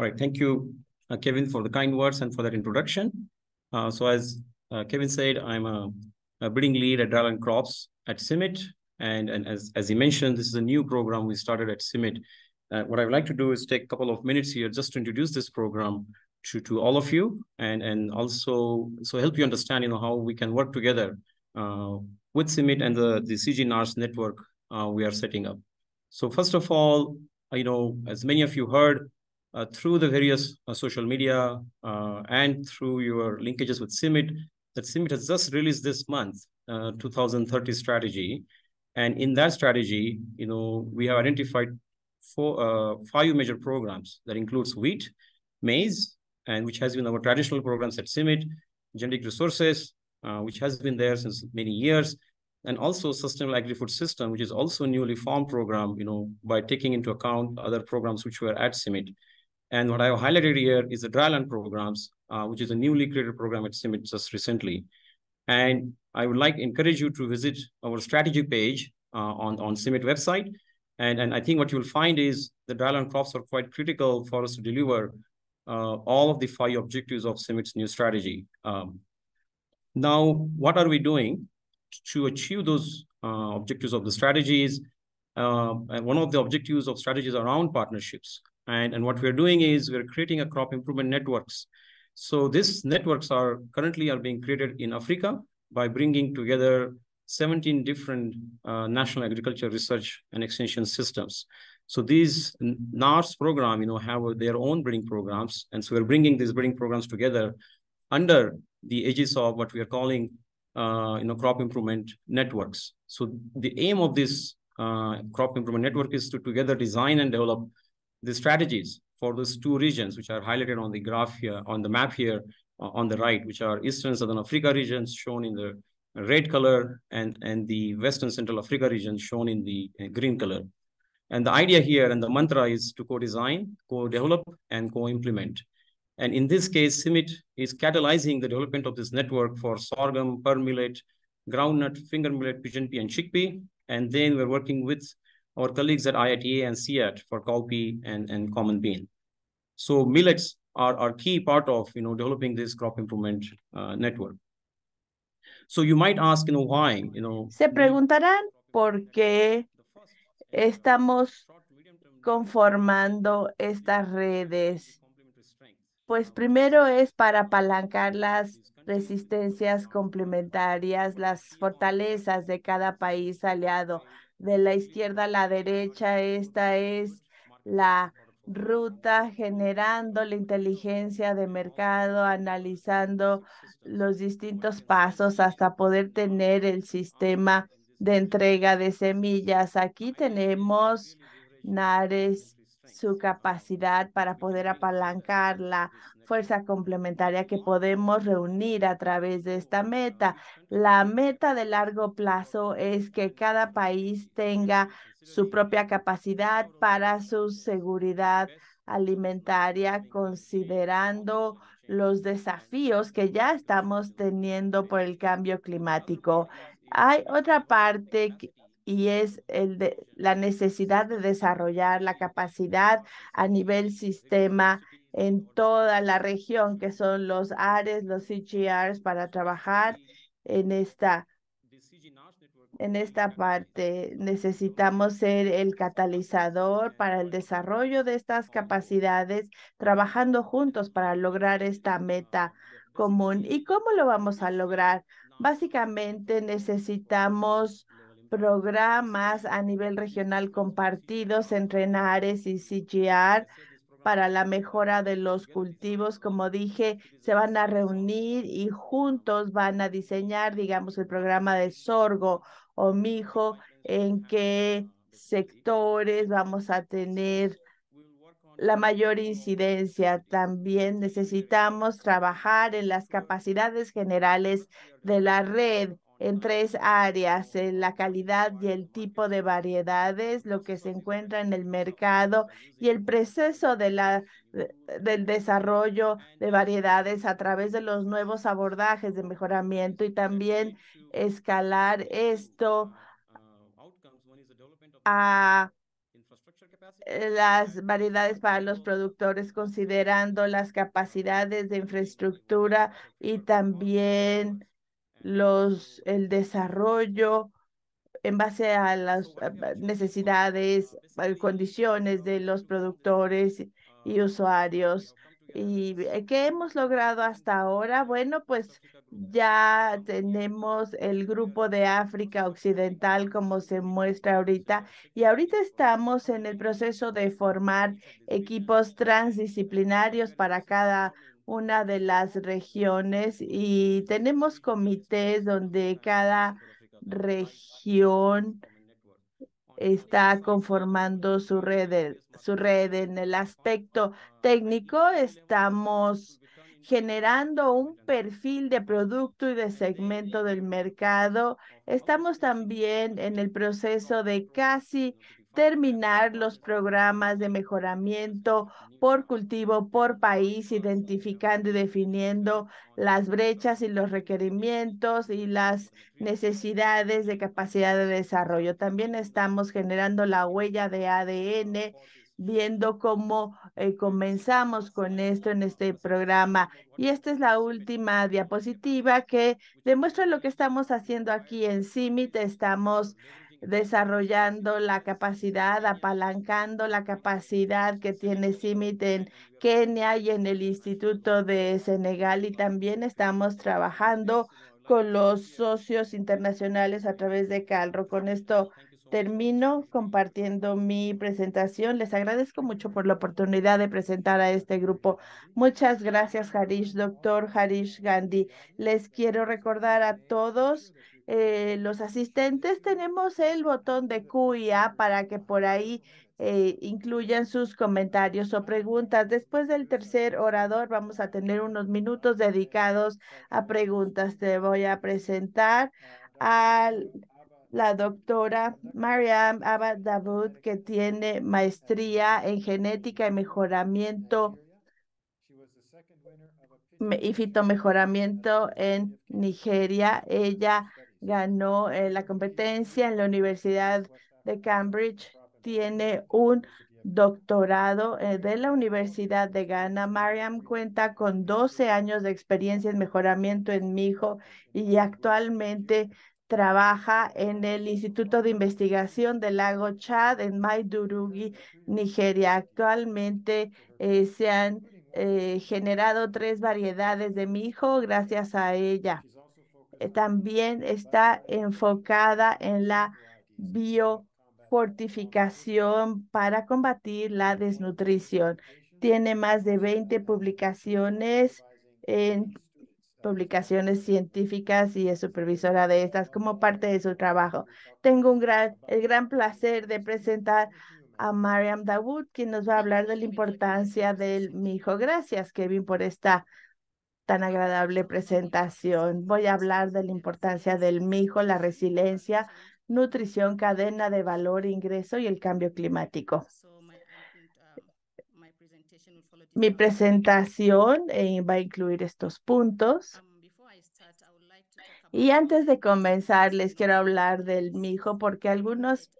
All right, thank you, uh, Kevin, for the kind words and for that introduction. Uh, so as uh, Kevin said, I'm a, a breeding lead at Dryland Crops at CIMIT. And, and as, as he mentioned, this is a new program we started at CIMIT. Uh, what I would like to do is take a couple of minutes here just to introduce this program to, to all of you and, and also so help you understand you know, how we can work together uh, with CIMIT and the, the CGNARS network uh, we are setting up. So first of all, you know, as many of you heard, uh, through the various uh, social media uh, and through your linkages with CIMIT, that CIMIT has just released this month, uh, 2030 strategy. And in that strategy, you know, we have identified four, uh, five major programs that includes wheat, maize, and which has been our traditional programs at CIMIT, genetic resources, which has been there since many years, and also sustainable agri-food system, which is also a newly formed program, you know, by taking into account other programs which were at CIMIT. And what I've highlighted here is the dry land programs, uh, which is a newly created program at CIMIT just recently. And I would like encourage you to visit our strategy page uh, on, on CIMIT website. And, and I think what you'll find is the dry land crops are quite critical for us to deliver uh, all of the five objectives of CIMIT's new strategy. Um, now, what are we doing to achieve those uh, objectives of the strategies? Uh, and one of the objectives of strategies around partnerships. And, and what we're doing is we're creating a crop improvement networks. So these networks are currently are being created in Africa by bringing together 17 different uh, national agriculture research and extension systems. So these NARS program, you know, have their own breeding programs. And so we're bringing these breeding programs together under the aegis of what we are calling, uh, you know, crop improvement networks. So the aim of this uh, crop improvement network is to together design and develop the strategies for those two regions, which are highlighted on the graph here, on the map here uh, on the right, which are Eastern Southern Africa regions shown in the red color and, and the Western Central Africa region shown in the uh, green color. And the idea here and the mantra is to co-design, co-develop, and co-implement. And in this case, CIMIT is catalyzing the development of this network for sorghum, pearl millet, groundnut, finger millet, pigeon pea, and chickpea. And then we're working with our colleagues at IITA and CIAT for cowpea and, and common bean. So millets are, are key part of you know developing this crop improvement uh, network. So you might ask, you know, why, you know. Se preguntarán por qué estamos conformando estas redes. Pues primero es para apalancar las resistencias complementarias, las fortalezas de cada país aliado de la izquierda a la derecha. Esta es la ruta generando la inteligencia de mercado, analizando los distintos pasos hasta poder tener el sistema de entrega de semillas. Aquí tenemos Nares su capacidad para poder apalancar la fuerza complementaria que podemos reunir a través de esta meta. La meta de largo plazo es que cada país tenga su propia capacidad para su seguridad alimentaria, considerando los desafíos que ya estamos teniendo por el cambio climático. Hay otra parte y es el de, la necesidad de desarrollar la capacidad a nivel sistema en toda la región, que son los ARES, los CGRs, para trabajar en esta, en esta parte. Necesitamos ser el catalizador para el desarrollo de estas capacidades, trabajando juntos para lograr esta meta común. ¿Y cómo lo vamos a lograr? Básicamente necesitamos programas a nivel regional compartidos entre NARES y CGR para la mejora de los cultivos. Como dije, se van a reunir y juntos van a diseñar, digamos, el programa de sorgo o mijo, en qué sectores vamos a tener la mayor incidencia. También necesitamos trabajar en las capacidades generales de la red en tres áreas, en eh, la calidad y el tipo de variedades, lo que se encuentra en el mercado y el proceso de la, del desarrollo de variedades a través de los nuevos abordajes de mejoramiento y también escalar esto a eh, las variedades para los productores considerando las capacidades de infraestructura y también los, el desarrollo en base a las necesidades, condiciones de los productores y usuarios. ¿Y qué hemos logrado hasta ahora? Bueno, pues ya tenemos el grupo de África Occidental, como se muestra ahorita, y ahorita estamos en el proceso de formar equipos transdisciplinarios para cada una de las regiones y tenemos comités donde cada región está conformando su red, su red. En el aspecto técnico estamos generando un perfil de producto y de segmento del mercado. Estamos también en el proceso de casi terminar los programas de mejoramiento por cultivo, por país, identificando y definiendo las brechas y los requerimientos y las necesidades de capacidad de desarrollo. También estamos generando la huella de ADN viendo cómo eh, comenzamos con esto en este programa. Y esta es la última diapositiva que demuestra lo que estamos haciendo aquí en CIMIT. Estamos desarrollando la capacidad, apalancando la capacidad que tiene CIMIT en Kenia y en el Instituto de Senegal. Y también estamos trabajando con los socios internacionales a través de Calro. Con esto termino compartiendo mi presentación. Les agradezco mucho por la oportunidad de presentar a este grupo. Muchas gracias, Harish, doctor Harish Gandhi. Les quiero recordar a todos eh, los asistentes tenemos el botón de Q para que por ahí eh, incluyan sus comentarios o preguntas. Después del tercer orador vamos a tener unos minutos dedicados a preguntas. Te voy a presentar a la doctora Mariam Abad que tiene maestría en genética y mejoramiento y fitomejoramiento en Nigeria. Ella ganó eh, la competencia en la Universidad de Cambridge. Tiene un doctorado eh, de la Universidad de Ghana. Mariam cuenta con 12 años de experiencia en mejoramiento en Mijo y actualmente trabaja en el Instituto de Investigación del Lago Chad en Maidurugi, Nigeria. Actualmente eh, se han generado tres variedades de mijo gracias a ella. Eh, también está enfocada en la biofortificación para combatir la desnutrición. Tiene más de 20 publicaciones en publicaciones científicas y es supervisora de estas como parte de su trabajo. Tengo un gran, el gran placer de presentar a Mariam Dawood, quien nos va a hablar de la importancia del mijo. Gracias, Kevin, por esta tan agradable presentación. Voy a hablar de la importancia del mijo, la resiliencia, nutrición, cadena de valor, ingreso y el cambio climático. Mi presentación eh, va a incluir estos puntos. Y antes de comenzar, les quiero hablar del mijo porque algunos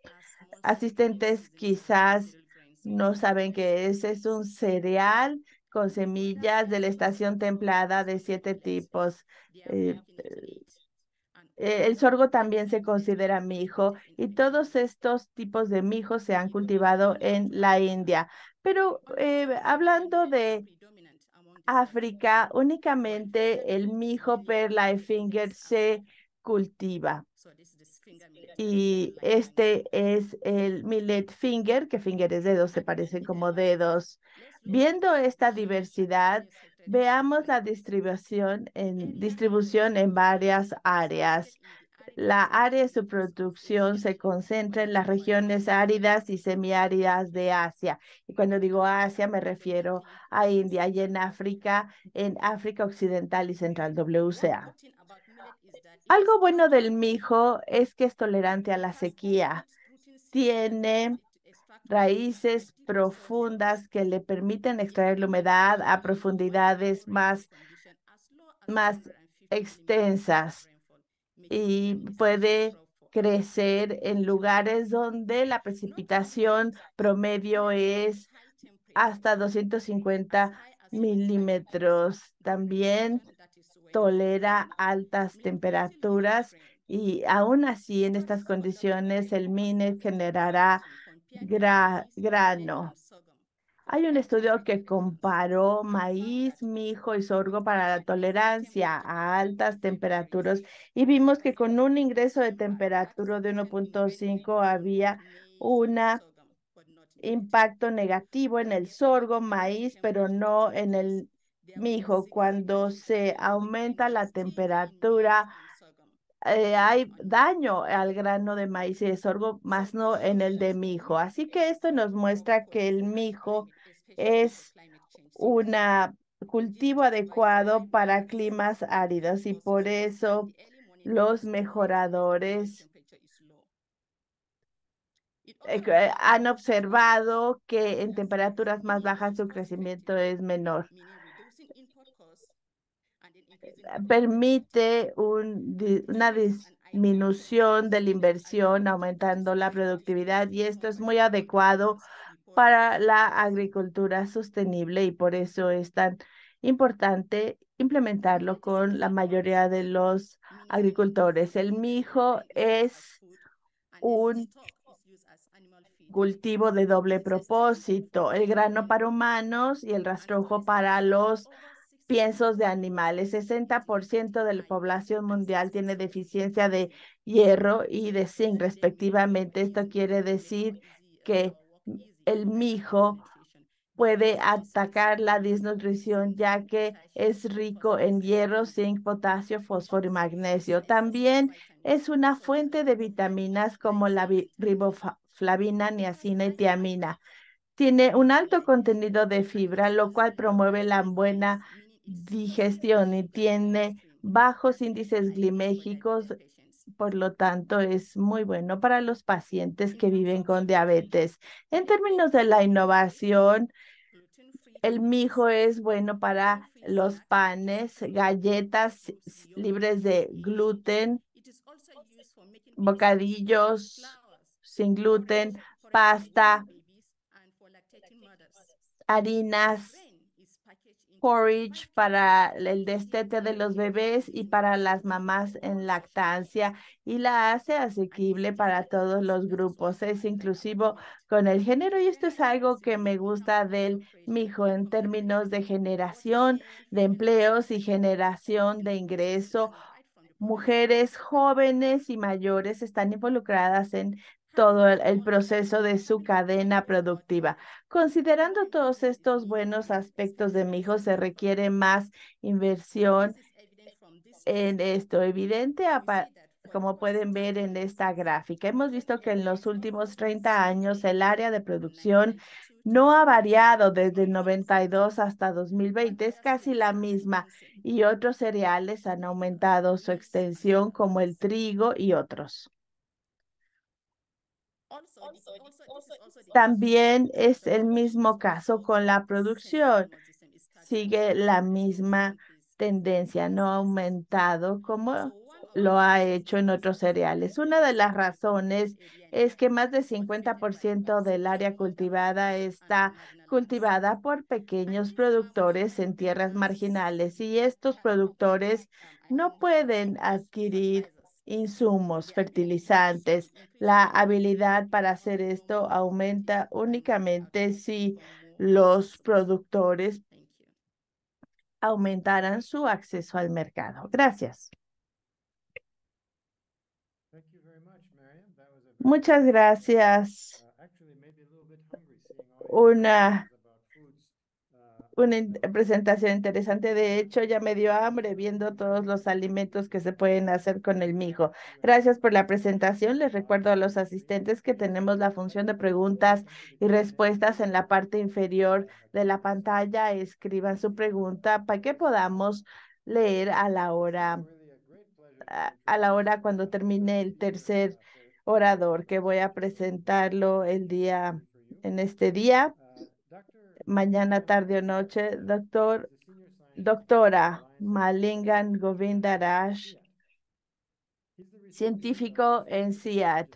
asistentes quizás no saben que ese Es un cereal con semillas de la estación templada de siete tipos. Eh, eh, el sorgo también se considera mijo y todos estos tipos de mijo se han cultivado en la India. Pero eh, hablando de África, únicamente el mijo perla y finger se cultiva. Y este es el millet finger, que finger es dedos, se parecen como dedos. Viendo esta diversidad, veamos la distribución en, distribución en varias áreas. La área de su producción se concentra en las regiones áridas y semiáridas de Asia. Y cuando digo Asia me refiero a India y en África, en África Occidental y Central WCA. Algo bueno del mijo es que es tolerante a la sequía. Tiene raíces profundas que le permiten extraer la humedad a profundidades más, más extensas y puede crecer en lugares donde la precipitación promedio es hasta 250 milímetros. También tolera altas temperaturas y aún así en estas condiciones el MINE generará grano. Hay un estudio que comparó maíz, mijo y sorgo para la tolerancia a altas temperaturas y vimos que con un ingreso de temperatura de 1.5 había un impacto negativo en el sorgo, maíz, pero no en el mijo. Cuando se aumenta la temperatura, eh, hay daño al grano de maíz y de sorgo, más no en el de mijo. Así que esto nos muestra que el mijo es un cultivo adecuado para climas áridos y por eso los mejoradores eh, eh, han observado que en temperaturas más bajas su crecimiento es menor permite una disminución de la inversión, aumentando la productividad y esto es muy adecuado para la agricultura sostenible y por eso es tan importante implementarlo con la mayoría de los agricultores. El mijo es un cultivo de doble propósito, el grano para humanos y el rastrojo para los piensos de animales. 60% de la población mundial tiene deficiencia de hierro y de zinc respectivamente. Esto quiere decir que el mijo puede atacar la desnutrición ya que es rico en hierro, zinc, potasio, fósforo y magnesio. También es una fuente de vitaminas como la riboflavina, niacina y tiamina. Tiene un alto contenido de fibra, lo cual promueve la buena digestión y tiene bajos índices glicémicos, por lo tanto es muy bueno para los pacientes que viven con diabetes. En términos de la innovación, el mijo es bueno para los panes, galletas libres de gluten, bocadillos sin gluten, pasta, harinas porridge para el destete de los bebés y para las mamás en lactancia y la hace asequible para todos los grupos. Es inclusivo con el género y esto es algo que me gusta del mijo en términos de generación de empleos y generación de ingreso mujeres jóvenes y mayores están involucradas en todo el, proceso de su cadena productiva. Considerando todos estos buenos aspectos de mi hijo, se requiere más inversión en esto. Evidente, como pueden ver en esta gráfica, hemos visto que en los últimos 30 años el área de producción no ha variado desde el 92 hasta 2020, es casi la misma y otros cereales han aumentado su extensión como el trigo y otros. También es el mismo caso con la producción. Sigue la misma tendencia, no ha aumentado como lo ha hecho en otros cereales. Una de las razones es que más de 50% del área cultivada está cultivada por pequeños productores en tierras marginales y estos productores no pueden adquirir insumos, fertilizantes. La habilidad para hacer esto aumenta únicamente si los productores aumentaran su acceso al mercado. Gracias. Muchas gracias. Uh, Una una presentación interesante. De hecho, ya me dio hambre viendo todos los alimentos que se pueden hacer con el mijo. Gracias por la presentación. Les recuerdo a los asistentes que tenemos la función de preguntas y respuestas en la parte inferior de la pantalla. Escriban su pregunta para que podamos leer a la hora a, la hora cuando termine el tercer orador que voy a presentarlo el día en este día mañana, tarde o noche. Doctor, doctora Malingan Govindaraj, científico en CIAT,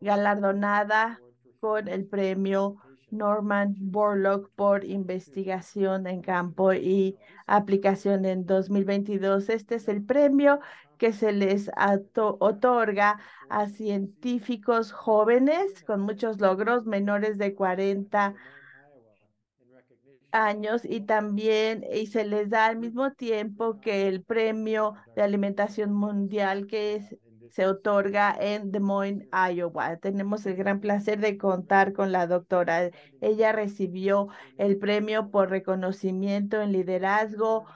galardonada con el premio Norman Borlaug por investigación en campo y aplicación en 2022. Este es el premio que se les otorga a científicos jóvenes con muchos logros, menores de 40 años años y también y se les da al mismo tiempo que el premio de alimentación mundial que se otorga en Des Moines, Iowa. Tenemos el gran placer de contar con la doctora. Ella recibió el premio por reconocimiento en liderazgo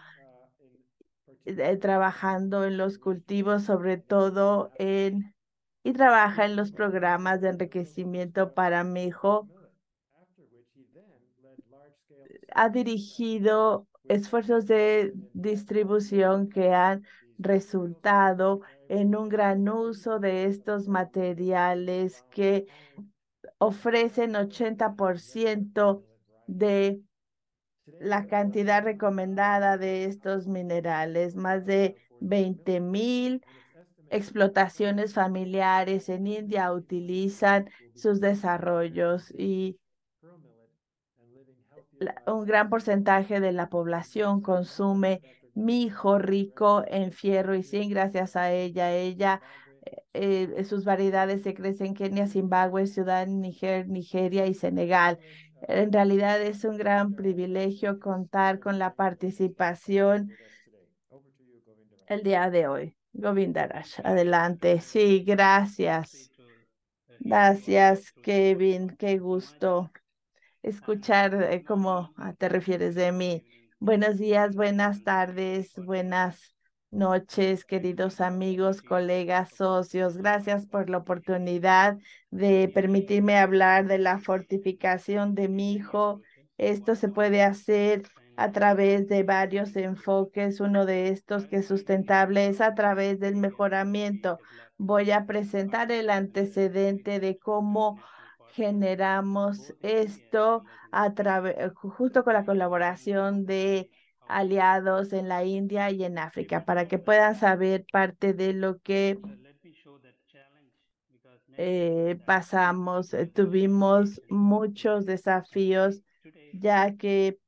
eh, trabajando en los cultivos, sobre todo en y trabaja en los programas de enriquecimiento para mi ha dirigido esfuerzos de distribución que han resultado en un gran uso de estos materiales que ofrecen 80% de la cantidad recomendada de estos minerales, más de 20 mil explotaciones familiares en India utilizan sus desarrollos y un gran porcentaje de la población consume mijo hijo rico en fierro y zinc gracias a ella. Ella, eh, eh, sus variedades se crecen en Kenia, Zimbabue, Ciudad, Niger, Nigeria y Senegal. En realidad es un gran privilegio contar con la participación el día de hoy. Govindaraj, adelante. Sí, gracias. Gracias, Kevin. Qué gusto escuchar eh, como cómo ah, te refieres de mí. Buenos días, buenas tardes, buenas noches, queridos amigos, colegas, socios. Gracias por la oportunidad de permitirme hablar de la fortificación de mi hijo. Esto se puede hacer a través de varios enfoques. Uno de estos que es sustentable es a través del mejoramiento. Voy a presentar el antecedente de cómo generamos esto a través, eh, justo con la colaboración de aliados en la India y en África, para que puedan saber parte de lo que eh, pasamos. Eh, tuvimos muchos desafíos, ya que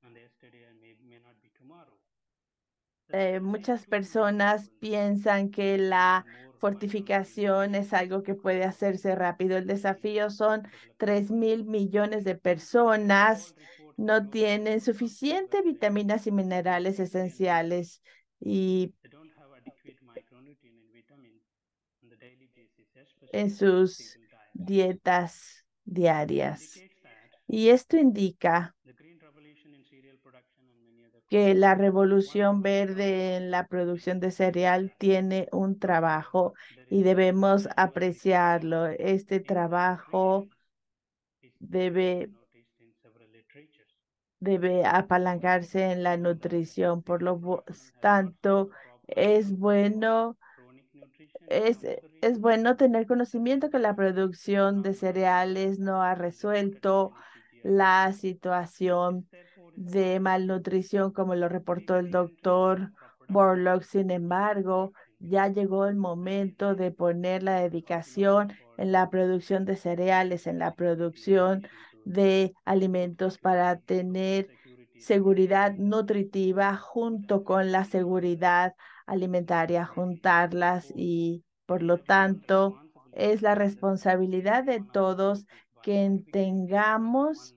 muchas personas piensan que la fortificación es algo que puede hacerse rápido. El desafío son tres mil millones de personas no tienen suficiente vitaminas y minerales esenciales y en sus dietas diarias. Y esto indica que la revolución verde en la producción de cereal tiene un trabajo y debemos apreciarlo. Este trabajo debe, apalancarse en la nutrición. Por lo tanto, es bueno es, es, bueno tener conocimiento que la producción de cereales no ha resuelto la situación de malnutrición, como lo reportó el doctor Borlock. Sin embargo, ya llegó el momento de poner la dedicación en la producción de cereales, en la producción de alimentos para tener seguridad nutritiva junto con la seguridad alimentaria, juntarlas y por lo tanto es la responsabilidad de todos que tengamos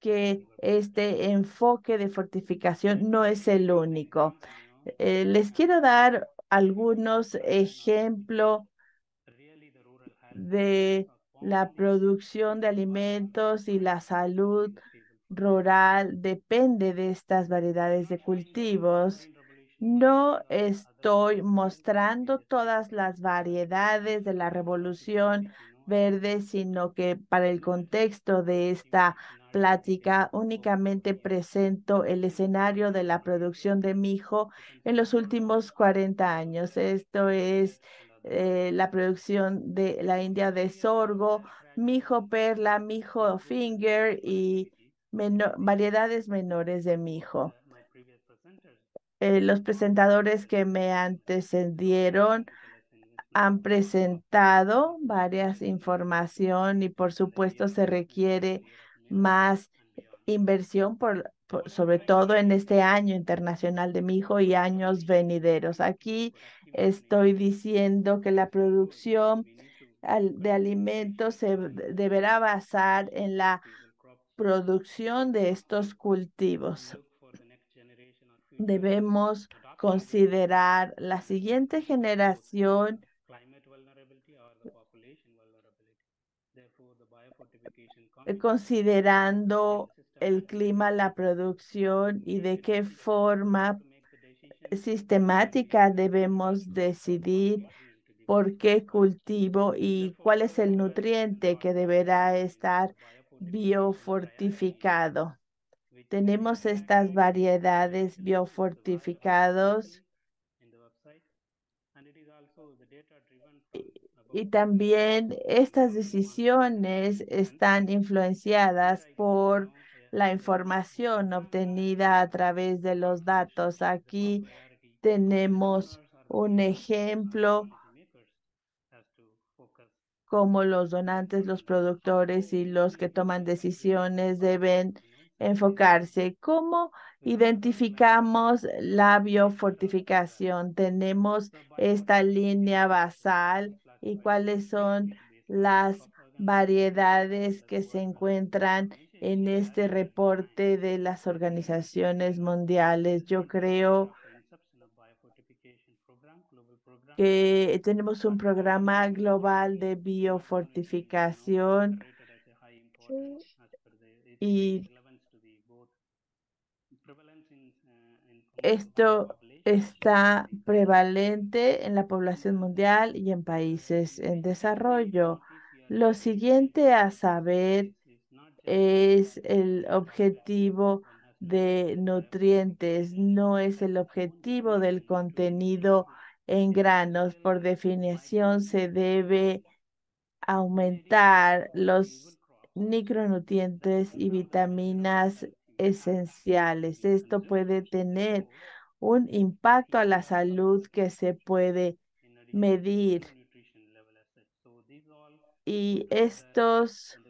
que este enfoque de fortificación no es el único. Eh, les quiero dar algunos ejemplos de la producción de alimentos y la salud rural depende de estas variedades de cultivos. No estoy mostrando todas las variedades de la revolución verde, sino que para el contexto de esta plática únicamente presento el escenario de la producción de mijo en los últimos 40 años. Esto es eh, la producción de la India de sorgo, mijo perla, mijo finger y variedades menores de mijo. Eh, los presentadores que me antecedieron han presentado varias información y por supuesto se requiere más inversión por, sobre todo en este año internacional de mi hijo y años venideros. Aquí estoy diciendo que la producción de alimentos se deberá basar en la producción de estos cultivos. Debemos considerar la siguiente generación Eh, considerando el clima, la producción y de qué forma sistemática debemos decidir por qué cultivo y cuál es el nutriente que deberá estar biofortificado. Tenemos estas variedades biofortificados Y también estas decisiones están influenciadas por la información obtenida a través de los datos. Aquí tenemos un ejemplo como los donantes, los productores y los que toman decisiones deben enfocarse. ¿Cómo identificamos la biofortificación? Tenemos esta línea basal y cuáles son las variedades que se encuentran en este reporte de las organizaciones mundiales. Yo creo que tenemos un programa global de biofortificación y esto está prevalente en la población mundial y en países en desarrollo. Lo siguiente a saber es el objetivo de nutrientes, no es el objetivo del contenido en granos. Por definición, se debe aumentar los micronutrientes y vitaminas esenciales. Esto puede tener un impacto a la salud que se puede medir. Y estos,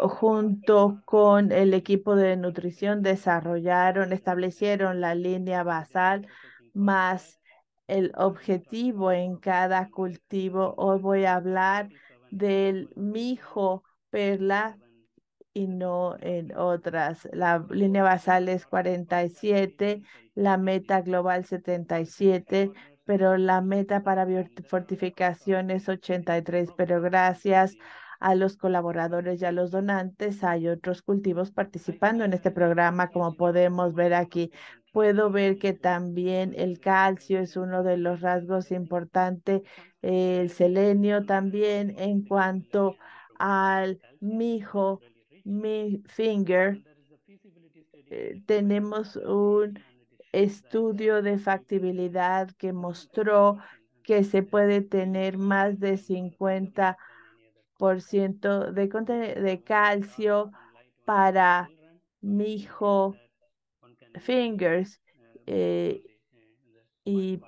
junto con el equipo de nutrición, desarrollaron, establecieron la línea basal más el objetivo en cada cultivo. Hoy voy a hablar del mijo perla y no en otras. La línea basal es 47, la meta global 77, pero la meta para fortificación es 83. Pero gracias a los colaboradores y a los donantes, hay otros cultivos participando en este programa, como podemos ver aquí. Puedo ver que también el calcio es uno de los rasgos importantes, el selenio también en cuanto al mijo mi finger eh, tenemos un estudio de factibilidad que mostró que se puede tener más de 50% de, de calcio para mi hijo fingers eh, y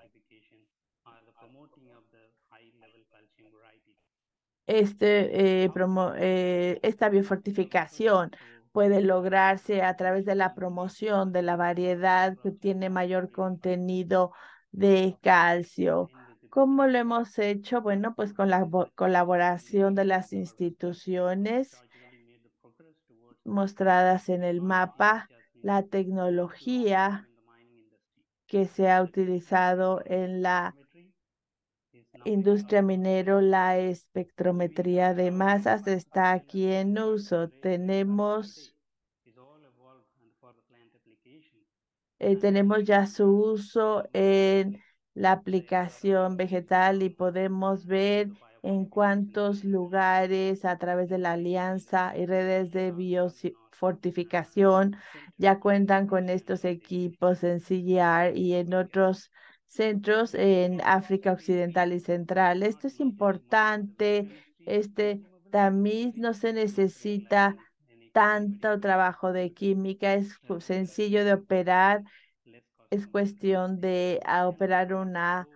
este, eh, ah. eh, esta biofortificación puede lograrse a través de la promoción de la variedad que tiene mayor contenido de calcio. ¿Cómo lo hemos hecho? Bueno, pues con la colaboración de las instituciones mostradas en el mapa, la tecnología que se ha utilizado en la industria minero, la espectrometría de masas está aquí en uso. Tenemos eh, tenemos ya su uso en la aplicación vegetal y podemos ver en cuántos lugares a través de la alianza y redes de biofortificación ya cuentan con estos equipos en CGR y en otros centros en África Occidental y Central. Esto es importante. Este tamiz no se necesita tanto trabajo de química, es sencillo de operar. Es cuestión de ah, operar una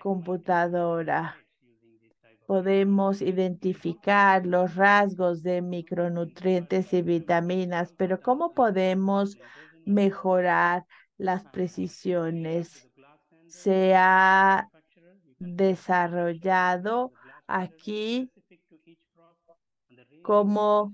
computadora. Podemos identificar los rasgos de micronutrientes y vitaminas, pero ¿cómo podemos mejorar las precisiones? se ha desarrollado aquí como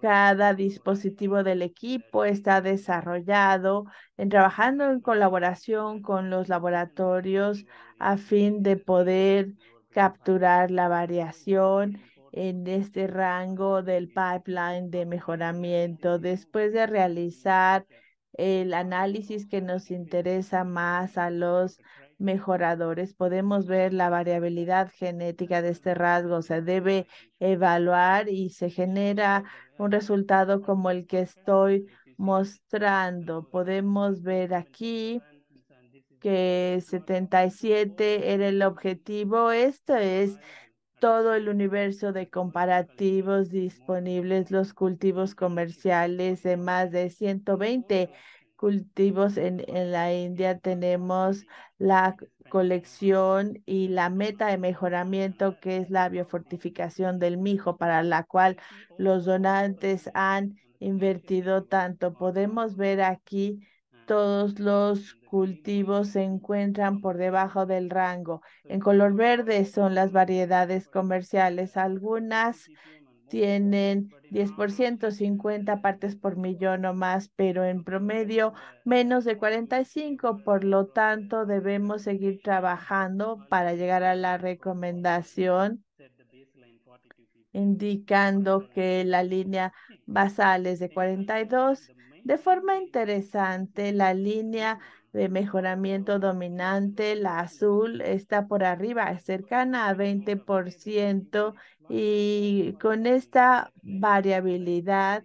cada dispositivo del equipo está desarrollado en trabajando en colaboración con los laboratorios a fin de poder capturar la variación en este rango del pipeline de mejoramiento después de realizar el análisis que nos interesa más a los mejoradores. Podemos ver la variabilidad genética de este rasgo. Se debe evaluar y se genera un resultado como el que estoy mostrando. Podemos ver aquí que 77 era el objetivo. Esto es todo el universo de comparativos disponibles, los cultivos comerciales de más de 120 cultivos en, en la India. Tenemos la colección y la meta de mejoramiento que es la biofortificación del mijo, para la cual los donantes han invertido tanto. Podemos ver aquí todos los cultivos se mm. encuentran por debajo del rango. En color verde son las variedades comerciales. Algunas tienen 10%, 50 partes por millón o más, pero en promedio menos de 45. Por lo tanto, debemos seguir trabajando para llegar a la recomendación indicando que la línea basal es de 42. De forma interesante, la línea de mejoramiento dominante, la azul está por arriba, cercana a 20%, y con esta variabilidad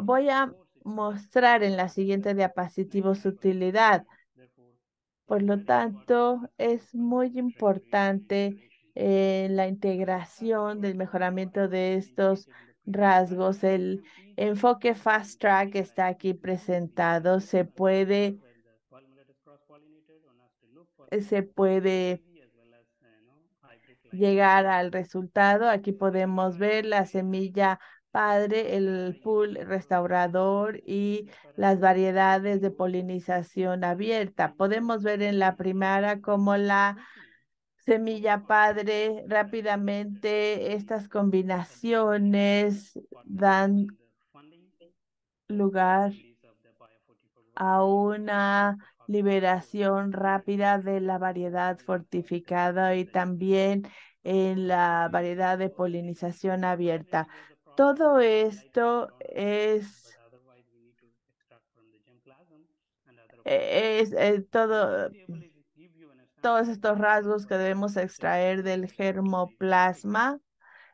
voy a mostrar en la siguiente diapositiva su utilidad. Por lo tanto, es muy importante eh, la integración del mejoramiento de estos rasgos. El enfoque fast track está aquí presentado. Se puede, se puede llegar al resultado. Aquí podemos ver la semilla padre, el pool restaurador y las variedades de polinización abierta. Podemos ver en la primera como la semilla padre rápidamente estas combinaciones dan lugar a una liberación rápida de la variedad fortificada y también en la variedad de polinización abierta. Todo esto es, es, eh, todo todos estos rasgos que debemos extraer del germoplasma.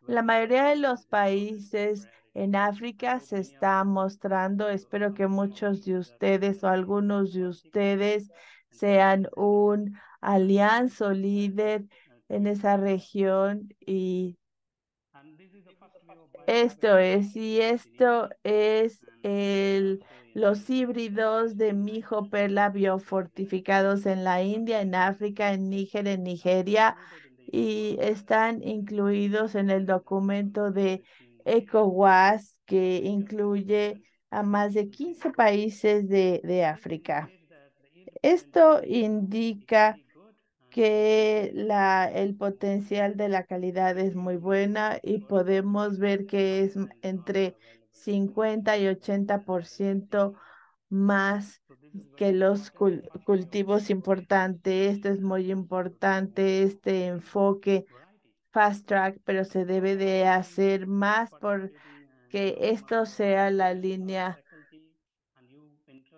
La mayoría de los países en África se está mostrando, espero que muchos de ustedes o algunos de ustedes sean un alianzo líder en esa región y esto es, y esto es el, los híbridos de mijo perla biofortificados en la India, en África, en Níger, en Nigeria y están incluidos en el documento de ECOWAS que incluye a más de 15 países de, África. Esto indica que el potencial de la calidad es muy buena y podemos ver que es entre 50 y 80% más que los cultivos importantes. Esto es muy importante, este enfoque fast track, pero se debe de hacer más porque esto sea la línea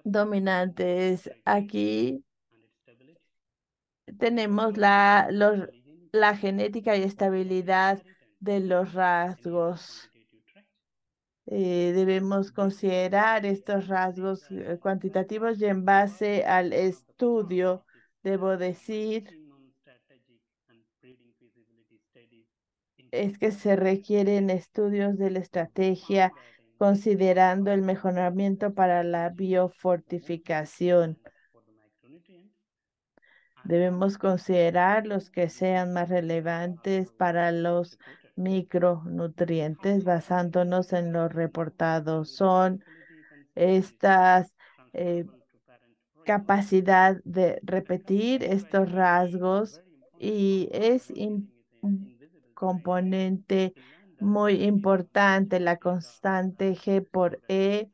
dominante. aquí tenemos la, los, la genética y estabilidad de los rasgos. Eh, debemos considerar estos rasgos eh, cuantitativos y en base al estudio, debo decir, es que se requieren estudios de la estrategia considerando el mejoramiento para la biofortificación. Debemos considerar los que sean más relevantes para los micronutrientes basándonos en lo reportado. Son estas eh, capacidad de repetir estos rasgos y es un componente muy importante, la constante G por E.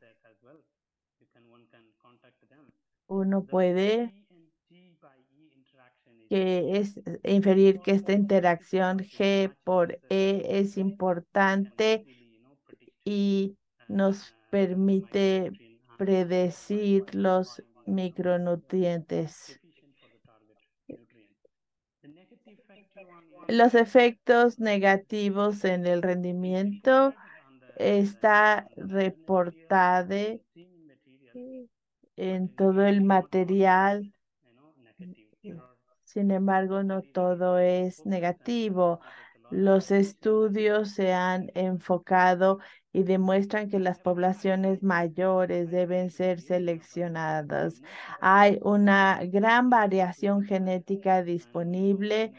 Uno puede que es eh, inferir que esta interacción G por E es importante y nos permite predecir los micronutrientes. Los efectos negativos en el rendimiento está reportado en todo el material sin embargo, no todo es negativo. Los estudios se han enfocado y demuestran que las poblaciones mayores deben ser seleccionadas. Hay una gran variación genética disponible,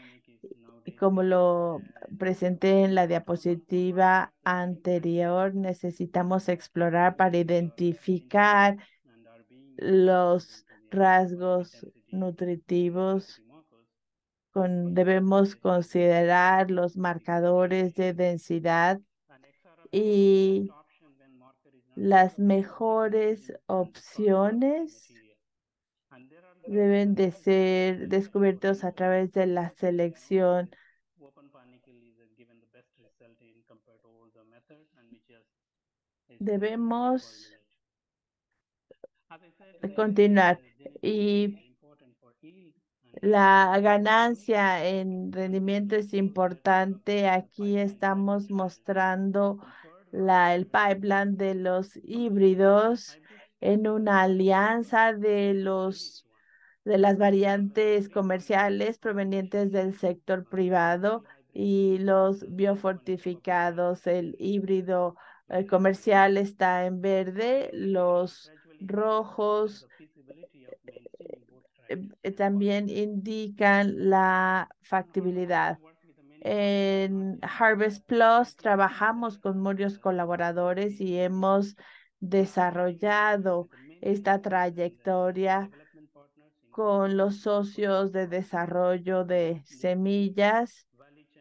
como lo presenté en la diapositiva anterior. Necesitamos explorar para identificar los rasgos nutritivos debemos considerar los marcadores de densidad y las mejores opciones deben de ser descubiertos a través de la selección. Debemos continuar y la ganancia en rendimiento es importante. Aquí estamos mostrando la, el pipeline de los híbridos en una alianza de los de las variantes comerciales provenientes del sector privado y los biofortificados. El híbrido eh, comercial está en verde, los rojos Em, también indican la factibilidad. En Harvest Plus trabajamos con muchos colaboradores y hemos desarrollado esta trayectoria con los socios de desarrollo de semillas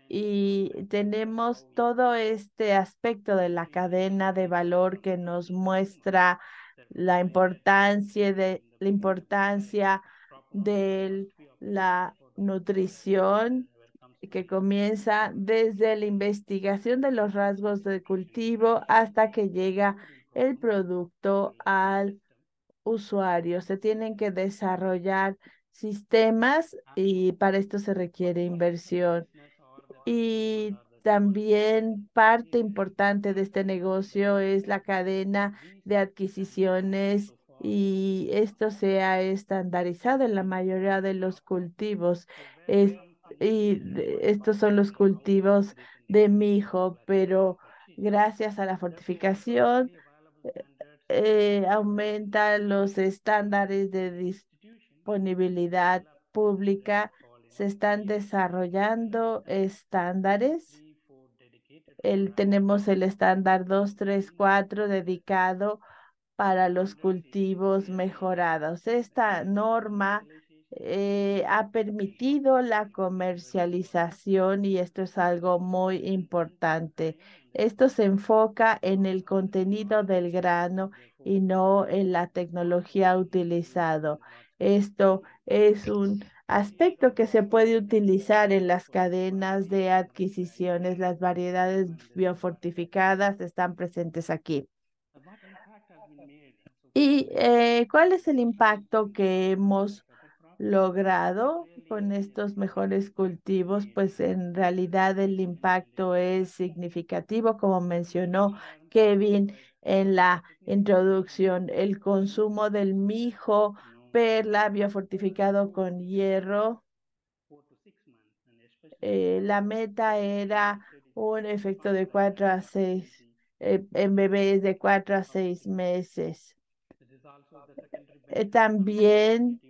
y tenemos todo este aspecto de la cadena de valor que nos muestra la importancia de la importancia de la nutrición que comienza desde la investigación de los rasgos de cultivo hasta que llega el producto al usuario. Se tienen que desarrollar sistemas y para esto se requiere inversión. Y también parte importante de este negocio es la cadena de adquisiciones y esto se ha estandarizado en la mayoría de los cultivos. y estos son los cultivos de mi hijo, pero gracias a la fortificación eh, eh, aumenta los estándares de disponibilidad pública. Se están desarrollando estándares. tenemos el estándar 234 dedicado para los cultivos mejorados. Esta norma eh, ha permitido la comercialización y esto es algo muy importante. Esto se enfoca en el contenido del grano y no en la tecnología utilizada. Esto es un aspecto que se puede utilizar en las cadenas de adquisiciones. Las variedades biofortificadas están presentes aquí. ¿Y eh, cuál es el impacto que hemos logrado con estos mejores cultivos? Pues en realidad el impacto es significativo, como mencionó Kevin en la introducción. El consumo del mijo, perla, biofortificado con hierro. Eh, la meta era un efecto de cuatro a seis eh, en bebés de cuatro a seis meses. Eh, también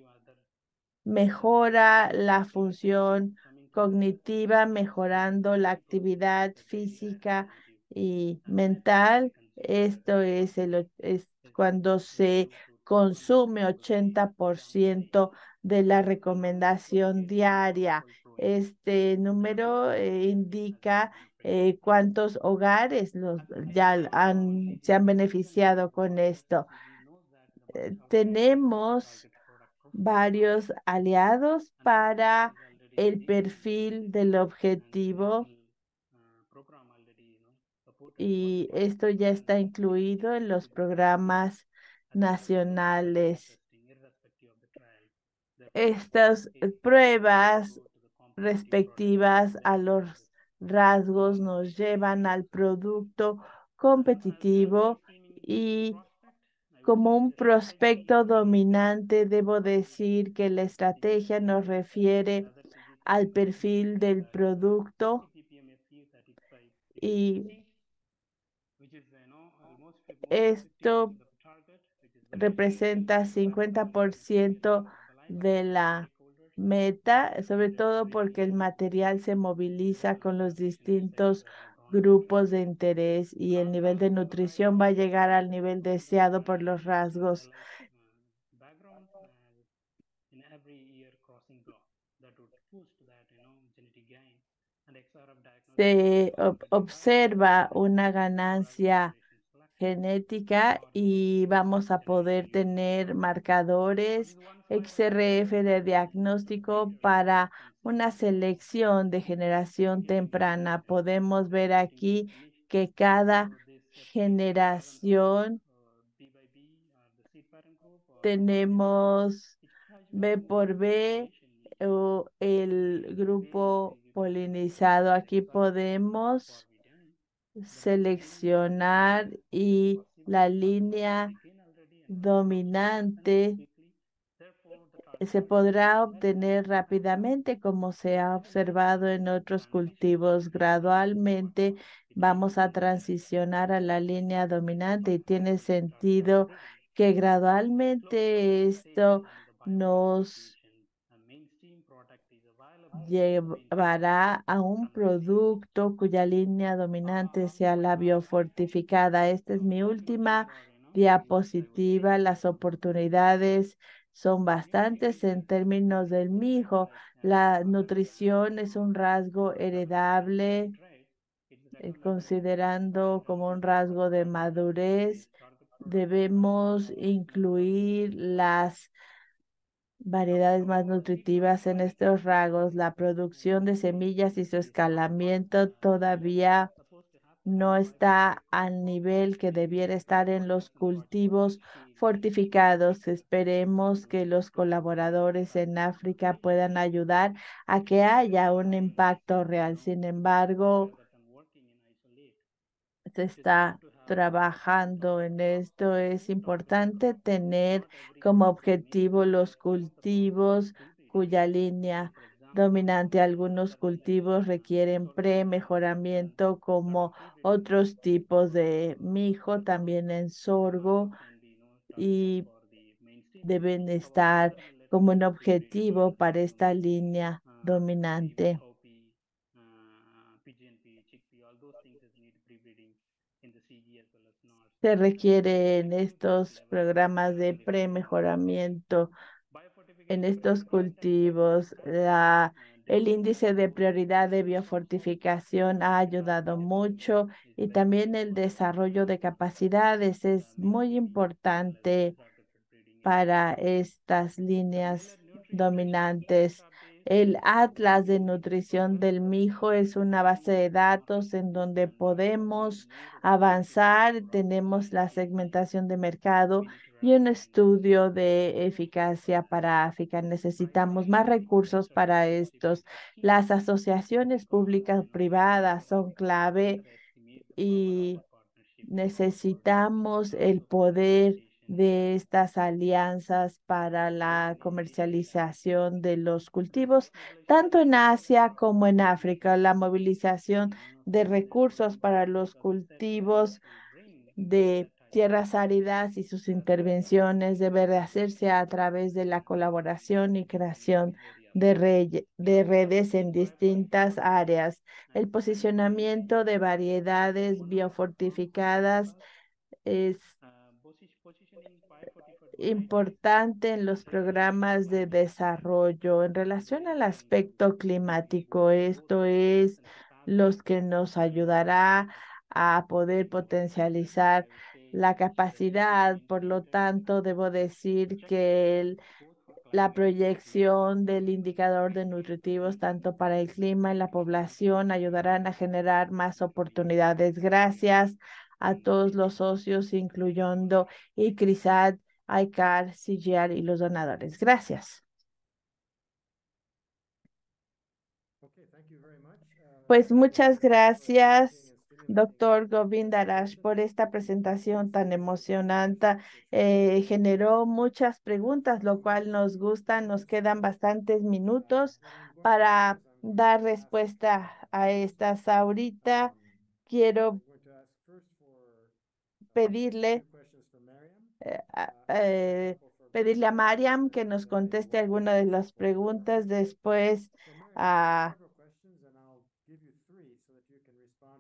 mejora la función cognitiva, mejorando la actividad física y mental. Esto es, el, cuando se consume 80% de la recomendación diaria. Este número eh, indica eh, cuántos hogares los, ya han, se han beneficiado con esto. Eh, tenemos varios aliados para el perfil del objetivo y esto ya está incluido en los programas nacionales. Estas pruebas respectivas a los rasgos nos llevan al producto competitivo y como un prospecto dominante, debo decir que la estrategia nos refiere al perfil del producto y esto representa 50% de la meta, sobre todo porque el material se moviliza con los distintos grupos de interés y el nivel de nutrición va a llegar al nivel deseado por los rasgos. Se observa una ganancia genética y vamos a poder tener marcadores XRF de diagnóstico para una selección de generación temprana. Podemos ver aquí que cada generación tenemos B por B o el grupo polinizado. Aquí podemos seleccionar y la línea dominante se podrá obtener rápidamente, como se ha observado en otros cultivos. Gradualmente vamos a transicionar a la línea dominante y tiene sentido que gradualmente esto nos llevará a un producto cuya línea dominante sea la biofortificada. Esta es mi última diapositiva, las oportunidades son bastantes en términos del mijo. La nutrición es un rasgo heredable, eh, considerando como un rasgo de madurez. Debemos incluir las variedades más nutritivas en estos rasgos. La producción de semillas y su escalamiento todavía no está al nivel que debiera estar en los cultivos fortificados. Esperemos que los colaboradores en África puedan ayudar a que haya un impacto real. Sin embargo, se está trabajando en esto. Es importante tener como objetivo los cultivos cuya línea dominante. Algunos cultivos requieren pre-mejoramiento como otros tipos de mijo, también en sorgo y deben estar como un objetivo para esta línea dominante. Se requieren estos programas de premejoramiento en estos cultivos. La, el índice de prioridad de biofortificación ha ayudado mucho y también el desarrollo de capacidades es muy importante para estas líneas dominantes. El Atlas de Nutrición del Mijo es una base de datos en donde podemos avanzar. Tenemos la segmentación de mercado y un estudio de eficacia para África. Necesitamos más recursos para estos. Las asociaciones públicas privadas son clave y necesitamos el poder de estas alianzas para la comercialización de los cultivos, tanto en Asia como en África, la movilización de recursos para los cultivos de tierras áridas y sus intervenciones debe hacerse a través de la colaboración y creación de, redes en distintas áreas. El posicionamiento de variedades biofortificadas es importante en los programas de desarrollo en relación al aspecto climático. Esto es los que nos ayudará a poder potencializar la capacidad. Por lo tanto, debo decir que la proyección del indicador de nutritivos tanto para el clima y la población ayudarán a generar más oportunidades. Gracias a todos los socios, incluyendo ICRISAT iCar, CGR y los donadores. Gracias. Uh, pues muchas gracias, doctor Govindarash, por esta presentación tan emocionante. Eh, generó muchas preguntas, lo cual nos gusta. Nos quedan bastantes minutos para dar respuesta a estas. Ahorita um, quiero pedirle eh, eh, pedirle a Mariam que nos conteste alguna de las preguntas después a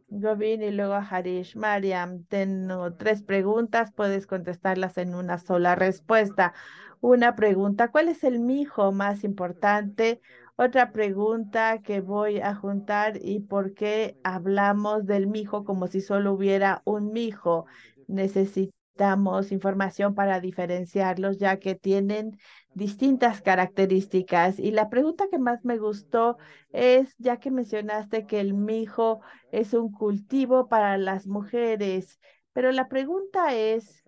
Govin y luego a Harish. Mariam, tengo tres preguntas, puedes contestarlas en una sola respuesta. Una pregunta, ¿cuál es el mijo más importante? Otra pregunta que voy a juntar y por qué hablamos del mijo como si solo hubiera un mijo. Necesito damos información para diferenciarlos, ya que tienen distintas características. Y la pregunta que más me gustó es, ya que mencionaste que el mijo es un cultivo para las mujeres, pero la pregunta es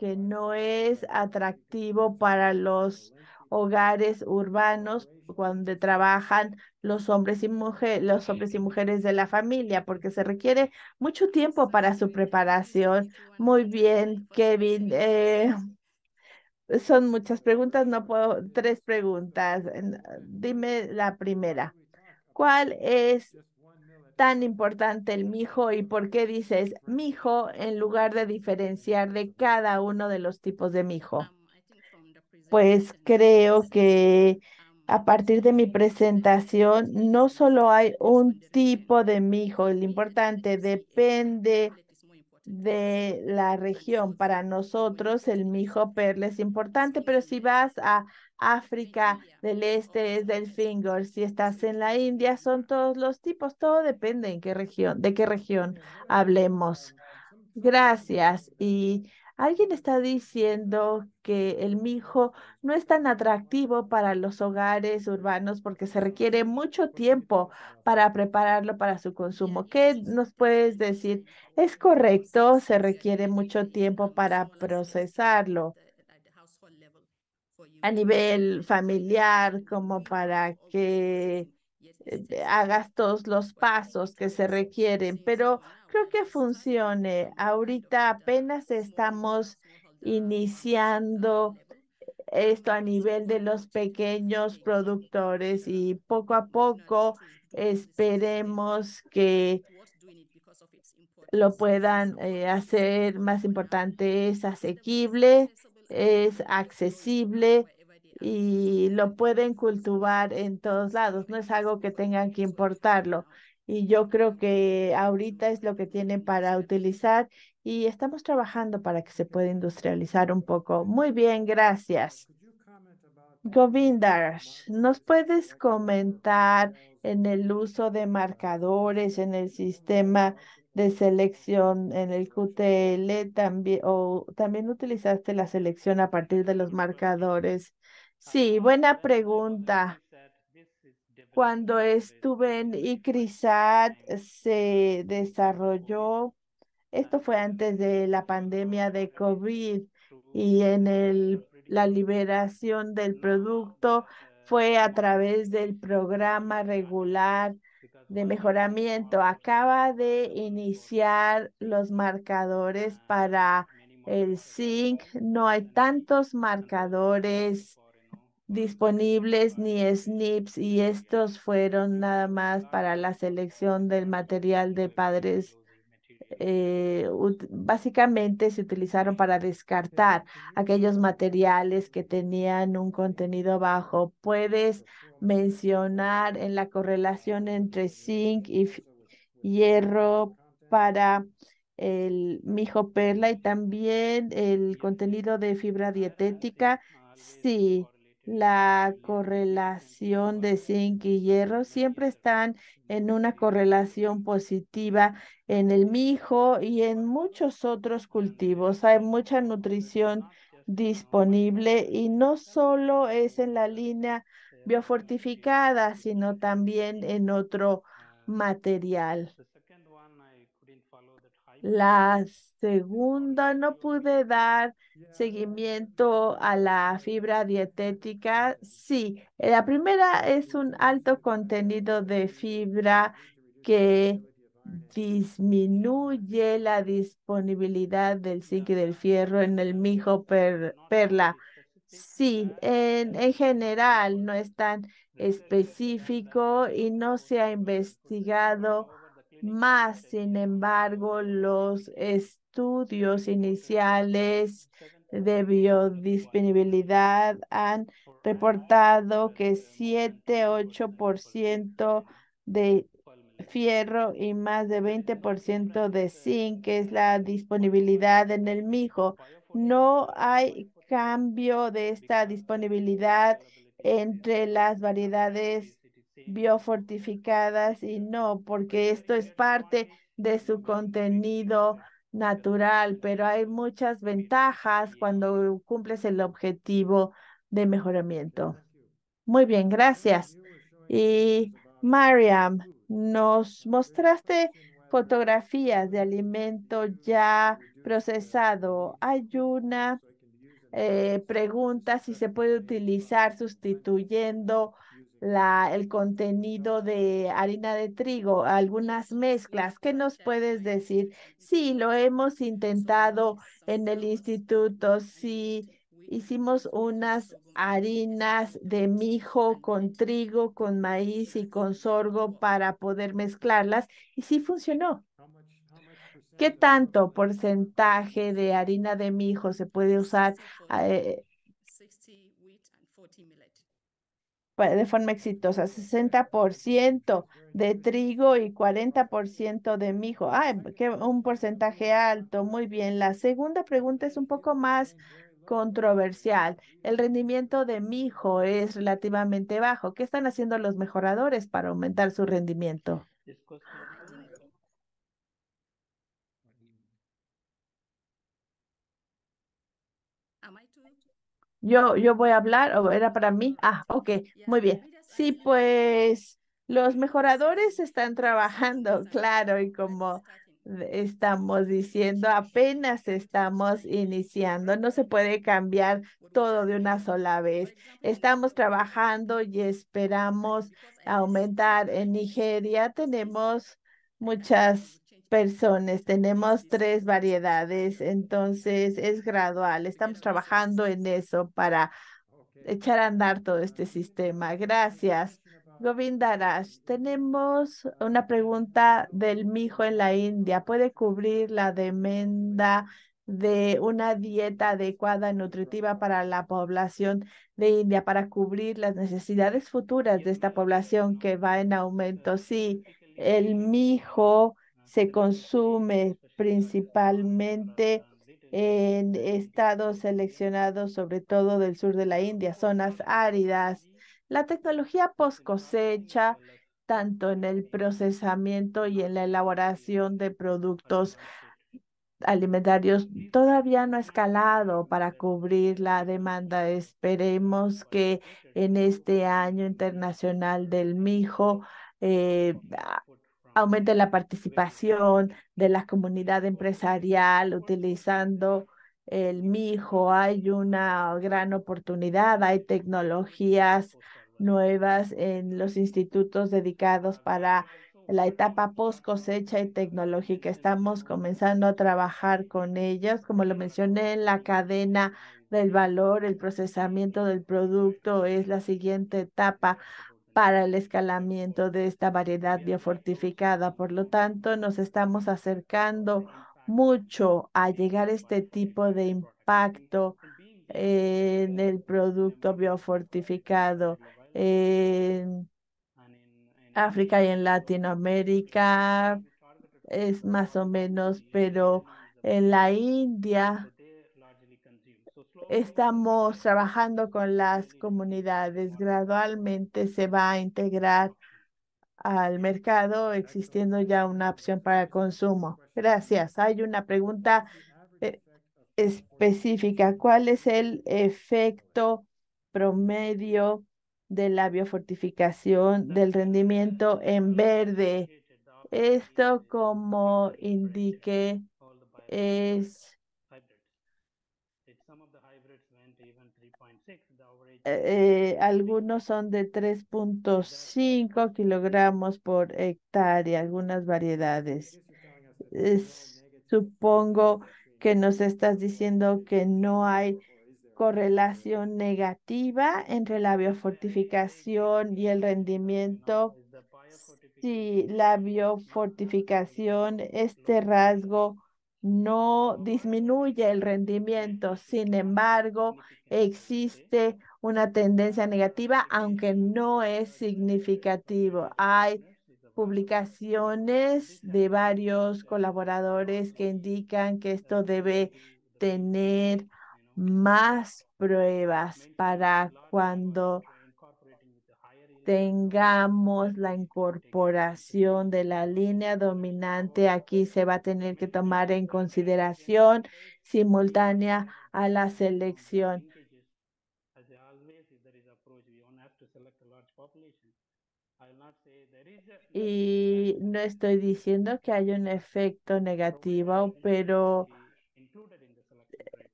que no es atractivo para los hogares urbanos cuando trabajan los hombres y mujeres, los hombres y mujeres de la familia, porque se requiere mucho tiempo para su preparación. Muy bien, Kevin. Eh, son muchas preguntas, no puedo, tres preguntas. Dime la primera. ¿Cuál es tan importante el mijo y por qué dices mijo en lugar de diferenciar de cada uno de los tipos de mijo? Um, pues creo que a partir de mi presentación, no solo hay un tipo de mijo, lo importante depende de la región. Para nosotros el mijo perla es importante, pero si vas a África del Este es del finger, si estás en la India son todos los tipos, todo depende en qué región, de qué región hablemos. Gracias y Alguien está diciendo que el mijo no es tan atractivo para los hogares urbanos porque se requiere mucho tiempo para prepararlo para su consumo. ¿Qué nos puedes decir? Es correcto, se requiere mucho tiempo para procesarlo a nivel familiar, como para que eh, hagas todos los pasos que se requieren, pero creo que funcione. Ahorita apenas estamos iniciando esto a nivel de los pequeños productores y poco a poco esperemos que lo puedan eh, hacer más importante. Es asequible, es accesible y lo pueden cultivar en todos lados. No es algo que tengan que importarlo y yo creo que ahorita es lo que tienen para utilizar y estamos trabajando para que se pueda industrializar un poco. Muy bien, gracias. Govindar, ¿nos puedes comentar en el uso de marcadores en el sistema de selección en el QTL también o también utilizaste la selección a partir de los marcadores? Sí, buena pregunta. Cuando estuve en ICRISAT se desarrolló, esto fue antes de la pandemia de COVID y en el, la liberación del producto fue a través del programa regular de mejoramiento. Acaba de iniciar los marcadores para el zinc. No hay tantos marcadores disponibles ni SNPs y estos fueron nada más para la selección del material de padres. Eh, básicamente se utilizaron para descartar aquellos materiales que tenían un contenido bajo. ¿Puedes mencionar en la correlación entre zinc y hierro para el mijo perla y también el contenido de fibra dietética? Sí, la correlación de zinc y hierro siempre están en una correlación positiva en el mijo y en muchos otros cultivos. Hay mucha nutrición disponible y no solo es en la línea biofortificada, sino también en otro material. La segunda, no pude dar seguimiento a la fibra dietética. Sí, eh, la primera es un alto contenido de fibra que disminuye la disponibilidad del zinc y del fierro en el mijo perla. Sí, en, en general no es tan específico y no se ha investigado más, sin embargo, los estudios iniciales de biodisponibilidad han reportado que 7-8% de fierro y más de 20% de zinc, que es la disponibilidad en el mijo. No hay cambio de esta disponibilidad entre las variedades biofortificadas y no, porque esto es parte de su contenido natural, pero hay muchas ventajas cuando cumples el objetivo de mejoramiento. Muy bien, gracias. Y Mariam, nos mostraste fotografías de alimento ya procesado. Hay una eh, pregunta si se puede utilizar sustituyendo la, el contenido de harina de trigo, algunas mezclas. ¿Qué nos puedes decir? Sí, lo hemos intentado en el instituto. Sí, hicimos unas harinas de mijo con trigo, con maíz y con sorgo para poder mezclarlas y sí funcionó. ¿Qué tanto porcentaje de harina de mijo se puede usar eh, de forma exitosa, 60% de trigo y 40% de mijo. Ay, qué, un porcentaje alto, muy bien. La segunda pregunta es un poco más controversial. El rendimiento de mijo es relativamente bajo. ¿Qué están haciendo los mejoradores para aumentar su rendimiento? Yo, yo voy a hablar, o era para mí. Ah, ok, muy bien. Sí, pues los mejoradores están trabajando, claro, y como estamos diciendo, apenas estamos iniciando, no se puede cambiar todo de una sola vez. Estamos trabajando y esperamos aumentar. En Nigeria tenemos muchas personas, tenemos tres variedades, entonces es gradual. Estamos trabajando en eso para echar a andar todo este sistema. Gracias. Govindarash, tenemos una pregunta del mijo en la India. ¿Puede cubrir la demanda de una dieta adecuada y nutritiva para la población de India para cubrir las necesidades futuras de esta población que va en aumento? Sí, el mijo se consume principalmente en estados seleccionados, sobre todo del sur de la India, zonas áridas. La tecnología post cosecha, tanto en el procesamiento y en la elaboración de productos alimentarios, todavía no ha escalado para cubrir la demanda. Esperemos que en este año internacional del mijo eh, aumente la participación de la comunidad empresarial utilizando el MIJO. Hay una gran oportunidad, hay tecnologías nuevas en los institutos dedicados para la etapa post cosecha y tecnológica. Estamos comenzando a trabajar con ellas, como lo mencioné la cadena del valor, el procesamiento del producto es la siguiente etapa para el escalamiento de esta variedad biofortificada. Por lo tanto, nos estamos acercando mucho a llegar a este tipo de impacto en el producto biofortificado en África y en Latinoamérica es más o menos, pero en la India Estamos trabajando con las comunidades. Gradualmente se va a integrar al mercado existiendo ya una opción para consumo. Gracias. Hay una pregunta eh, específica. ¿Cuál es el efecto promedio de la biofortificación del rendimiento en verde? Esto, como indiqué, es algunos son de 3.5 kilogramos por hectárea, algunas variedades. supongo que nos estás diciendo que no hay correlación negativa entre la biofortificación y el rendimiento. Si la biofortificación, este rasgo no disminuye el rendimiento. Sin embargo, existe una tendencia negativa, aunque no es significativo. Hay publicaciones de varios colaboradores que indican que esto debe tener más pruebas para cuando tengamos la incorporación de la línea dominante. Aquí se va a tener que tomar en consideración simultánea a la selección. Y no estoy diciendo que haya un efecto negativo, pero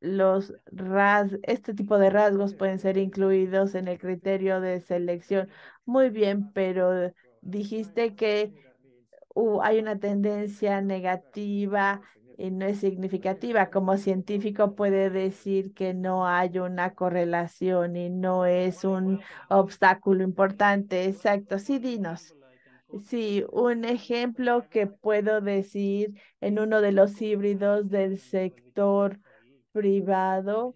los ras este tipo de rasgos pueden ser incluidos en el criterio de selección. Muy bien, pero dijiste que hay una tendencia negativa y no es significativa. Como científico puede decir que no hay una correlación y no es un obstáculo importante. Exacto. Sí, dinos. Sí, un ejemplo que puedo decir en uno de los híbridos del sector privado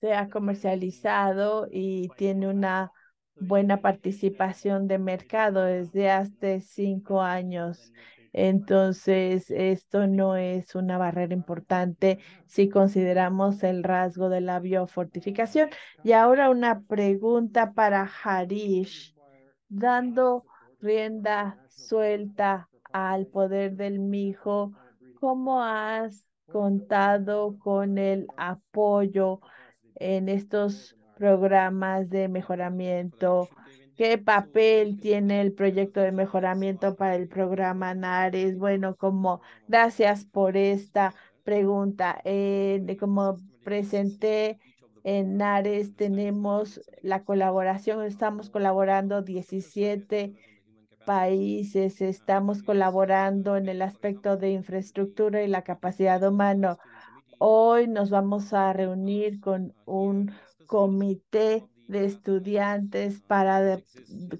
se ha comercializado y tiene una buena participación de mercado desde hace pues, cinco años. Pues, pues, Entonces, esto no es una barrera importante si consideramos el rasgo de la biofortificación. Y ahora una pregunta para Harish, dando rienda suelta al poder del mijo, ¿cómo has contado con el apoyo en estos programas de mejoramiento? ¿Qué eh, papel tiene el proyecto de mejoramiento para el eh, programa NARES? Bueno, como gracias por eh, esta pregunta. como presenté en NARES, tenemos la colaboración, estamos colaborando 17 países estamos colaborando en el aspecto de infraestructura y la capacidad humana. Hoy nos vamos a reunir con un comité de estudiantes para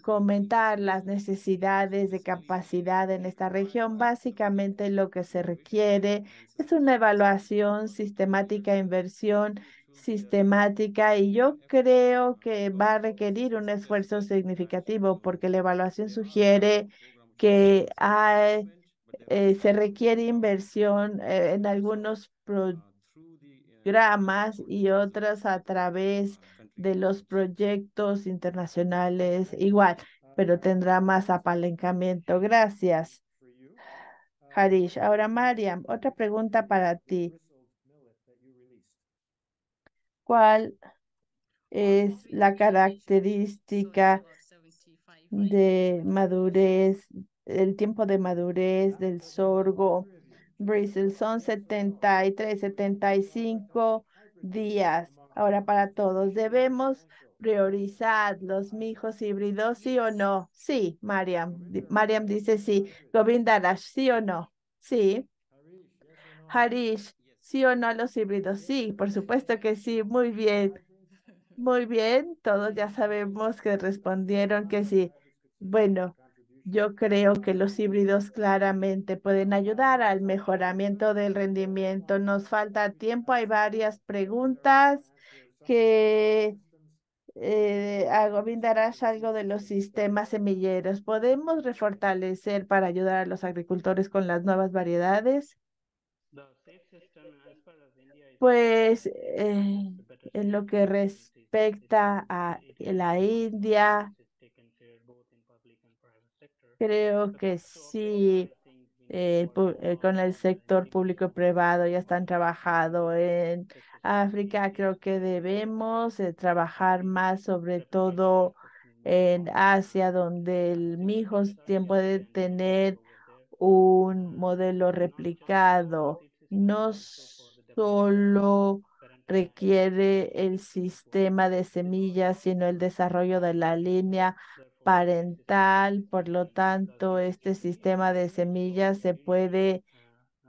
comentar las necesidades de capacidad en esta región. Básicamente lo que se requiere es una evaluación sistemática, inversión sistemática y yo creo que va a requerir un esfuerzo significativo porque la evaluación sugiere que hay, eh, se requiere inversión eh, en algunos programas y otras a través de los proyectos internacionales igual, pero tendrá más apalancamiento. Gracias, Harish. Ahora, Mariam, otra pregunta para ti cuál es la característica de madurez, el tiempo de madurez ah, del sorgo. Bristol son 73, 75 días. Ahora para todos, ¿debemos priorizar los mijos híbridos, sí o no? Sí, Mariam. Mariam dice sí. Govindarash, sí o no? Sí. Harish, ¿Sí o no a los híbridos? Sí, por supuesto que sí. Muy bien. Muy bien. Todos ya sabemos que respondieron que sí. Bueno, yo creo que los híbridos claramente pueden ayudar al mejoramiento del rendimiento. Nos falta tiempo. Hay varias preguntas que eh, algo de los sistemas semilleros. ¿Podemos refortalecer para ayudar a los agricultores con las nuevas variedades? Pues eh, en lo que respecta a la India, creo que sí, eh, eh, con el sector público y privado ya están trabajando en África. Creo que debemos trabajar más, sobre todo en Asia, donde el tiempo de tener un modelo replicado. Nos solo requiere el sistema de semillas, sino el desarrollo de la línea parental. Por lo tanto, este sistema de semillas se puede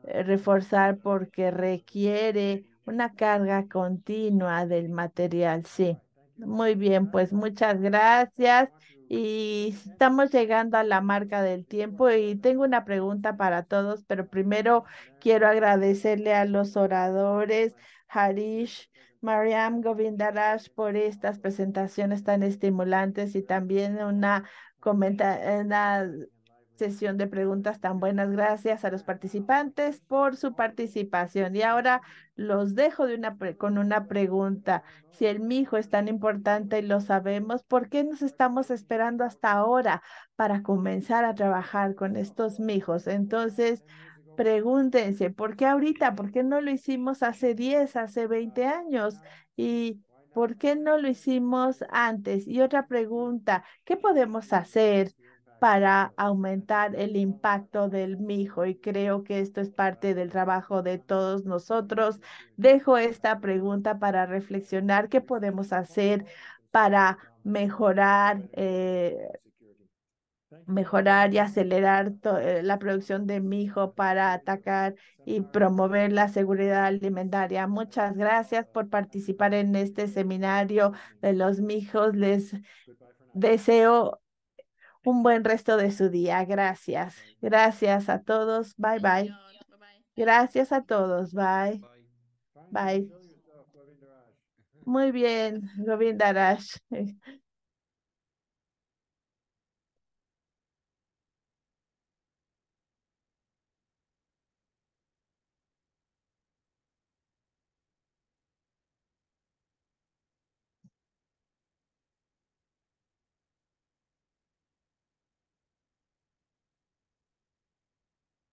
reforzar porque requiere una carga continua del material. Sí. Muy bien, pues muchas gracias. Y estamos llegando a la marca del tiempo y tengo una pregunta para todos, pero primero quiero agradecerle a los oradores, Harish, Mariam Govindaraj, por estas presentaciones tan estimulantes y también una, comenta sesión de preguntas tan buenas. Gracias a los participantes por su participación. Y ahora los dejo con una pregunta. Si el mijo es tan importante y lo sabemos, ¿por qué nos estamos esperando hasta ahora para comenzar a trabajar con estos mijos? Entonces, pregúntense, ¿por qué ahorita? ¿Por qué no lo hicimos hace 10, hace 20 años? Y ¿por qué no lo hicimos antes? Y otra pregunta, ¿qué podemos hacer? para aumentar el impacto del mijo y creo que esto es parte del trabajo de todos nosotros. Dejo esta pregunta para reflexionar qué podemos hacer para mejorar eh, mejorar y acelerar eh, la producción de mijo para atacar y promover la seguridad alimentaria. Muchas gracias por participar en este seminario de los mijos. Les deseo un buen resto de su día. Gracias. Gracias a todos. Bye bye. Gracias a todos. Bye. Bye. Muy bien, Robin